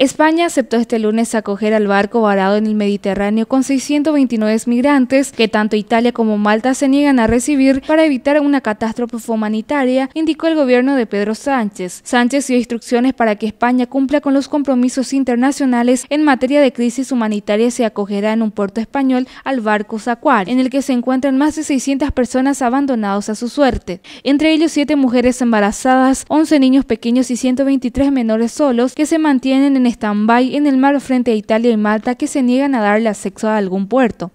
España aceptó este lunes acoger al barco varado en el Mediterráneo con 629 migrantes que tanto Italia como Malta se niegan a recibir para evitar una catástrofe humanitaria, indicó el gobierno de Pedro Sánchez. Sánchez dio instrucciones para que España cumpla con los compromisos internacionales en materia de crisis humanitaria y se acogerá en un puerto español al barco Zacuar, en el que se encuentran más de 600 personas abandonadas a su suerte, entre ellos siete mujeres embarazadas, 11 niños pequeños y 123 menores solos que se mantienen en stand-by en el mar frente a Italia y Malta que se niegan a darle acceso a algún puerto.